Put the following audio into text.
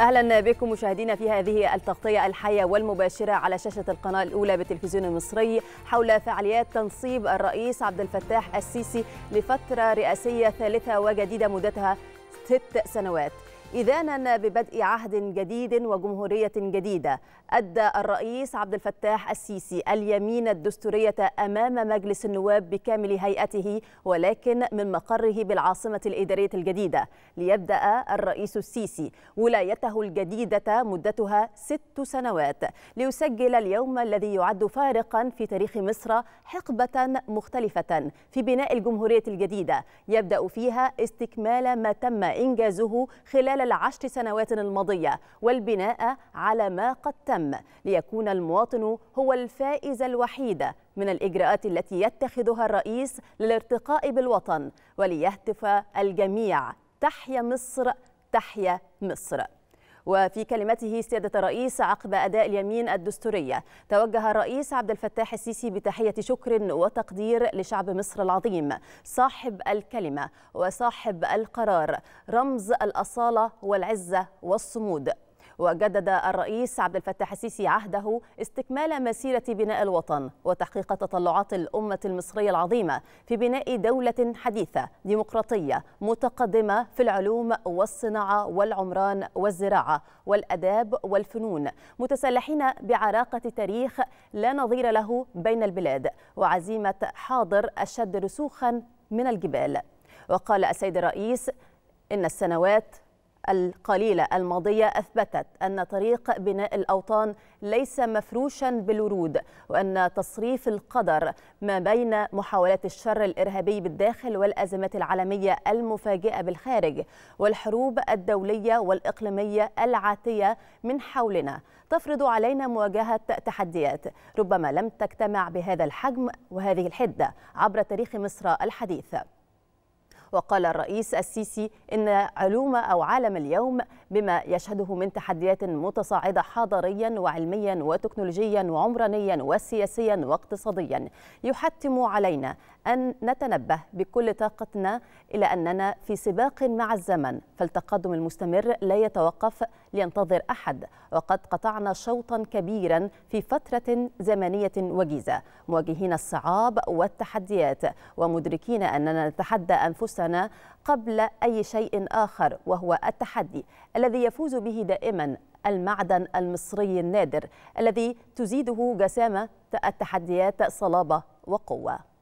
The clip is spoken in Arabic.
اهلا بكم مشاهدينا في هذه التغطيه الحيه والمباشره على شاشه القناه الاولى بالتلفزيون المصري حول فعاليات تنصيب الرئيس عبد الفتاح السيسي لفتره رئاسيه ثالثه وجديده مدتها ست سنوات إذانا ببدء عهد جديد وجمهورية جديدة أدى الرئيس عبد الفتاح السيسي اليمين الدستورية أمام مجلس النواب بكامل هيئته ولكن من مقره بالعاصمة الإدارية الجديدة ليبدأ الرئيس السيسي ولايته الجديدة مدتها ست سنوات ليسجل اليوم الذي يعد فارقا في تاريخ مصر حقبة مختلفة في بناء الجمهورية الجديدة يبدأ فيها استكمال ما تم إنجازه خلال العشر سنوات الماضية والبناء على ما قد تم ليكون المواطن هو الفائز الوحيد من الإجراءات التي يتخذها الرئيس للارتقاء بالوطن وليهتف الجميع تحيا مصر تحيا مصر وفي كلمته سيادة الرئيس عقب أداء اليمين الدستورية توجه الرئيس عبد الفتاح السيسي بتحية شكر وتقدير لشعب مصر العظيم صاحب الكلمة وصاحب القرار رمز الأصالة والعزة والصمود وجدد الرئيس عبد الفتاح السيسي عهده استكمال مسيرة بناء الوطن وتحقيق تطلعات الأمة المصرية العظيمة في بناء دولة حديثة ديمقراطية متقدمة في العلوم والصناعة والعمران والزراعة والأداب والفنون متسلحين بعراقة تاريخ لا نظير له بين البلاد وعزيمة حاضر أشد رسوخا من الجبال وقال السيد الرئيس إن السنوات القليلة الماضية أثبتت أن طريق بناء الأوطان ليس مفروشا بالورود وأن تصريف القدر ما بين محاولات الشر الإرهابي بالداخل والأزمات العالمية المفاجئة بالخارج والحروب الدولية والإقليمية العاتية من حولنا تفرض علينا مواجهة تحديات ربما لم تجتمع بهذا الحجم وهذه الحدة عبر تاريخ مصر الحديث وقال الرئيس السيسي إن علوم أو عالم اليوم بما يشهده من تحديات متصاعدة حضاريا وعلميا وتكنولوجيا وعمرانيا وسياسيا واقتصاديا يحتم علينا أن نتنبه بكل طاقتنا إلى أننا في سباق مع الزمن فالتقدم المستمر لا يتوقف لينتظر أحد وقد قطعنا شوطا كبيرا في فترة زمنية وجيزة مواجهين الصعاب والتحديات ومدركين أننا نتحدى أنفسنا قبل أي شيء آخر وهو التحدي الذي يفوز به دائما المعدن المصري النادر الذي تزيده جسامة التحديات صلابة وقوة